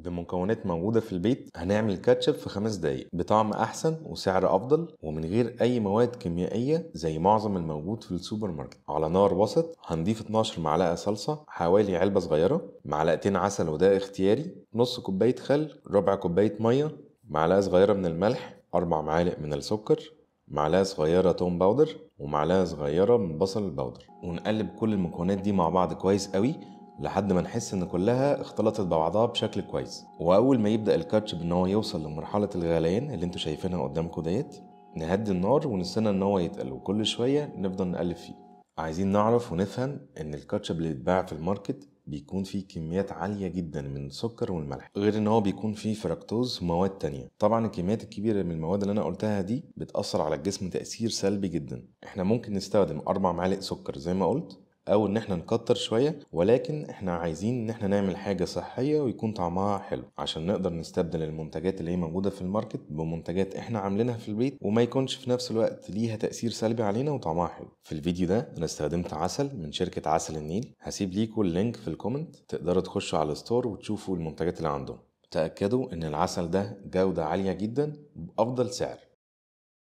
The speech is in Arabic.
بمكونات موجودة في البيت هنعمل كاتشب في خمس دقايق بطعم أحسن وسعر أفضل ومن غير أي مواد كيميائية زي معظم الموجود في السوبر ماركت على نار وسط هنضيف 12 معلقة صلصة حوالي علبة صغيرة معلقتين عسل وده اختياري نص كوباية خل ربع كوباية مية معلقة صغيرة من الملح أربع معالق من السكر معلقة صغيرة توم باودر ومعلقة صغيرة من بصل الباودر ونقلب كل المكونات دي مع بعض كويس قوي لحد ما نحس ان كلها اختلطت ببعضها بشكل كويس واول ما يبدا الكاتش بان هو يوصل لمرحله الغليان اللي انتوا شايفينها قدامكم ديت نهدي النار ونستنى ان هو يتقل وكل شويه نفضل نقلب فيه عايزين نعرف ونفهم ان الكاتشب اللي بيتباع في الماركت بيكون فيه كميات عالية جدا من السكر والملح غير ان هو بيكون فيه فركتوز ومواد تانية طبعا الكميات الكبيرة من المواد اللي انا قلتها دي بتأثر على الجسم تأثير سلبي جدا احنا ممكن نستخدم اربع معالق سكر زي ما قلت او ان احنا نكتر شويه ولكن احنا عايزين ان احنا نعمل حاجه صحيه ويكون طعمها حلو عشان نقدر نستبدل المنتجات اللي هي موجوده في الماركت بمنتجات احنا عاملينها في البيت وما يكونش في نفس الوقت ليها تاثير سلبي علينا وطعمها حلو في الفيديو ده انا استخدمت عسل من شركه عسل النيل هسيب ليكم اللينك في الكومنت تقدروا تخشوا على الستور وتشوفوا المنتجات اللي عندهم تاكدوا ان العسل ده جوده عاليه جدا بافضل سعر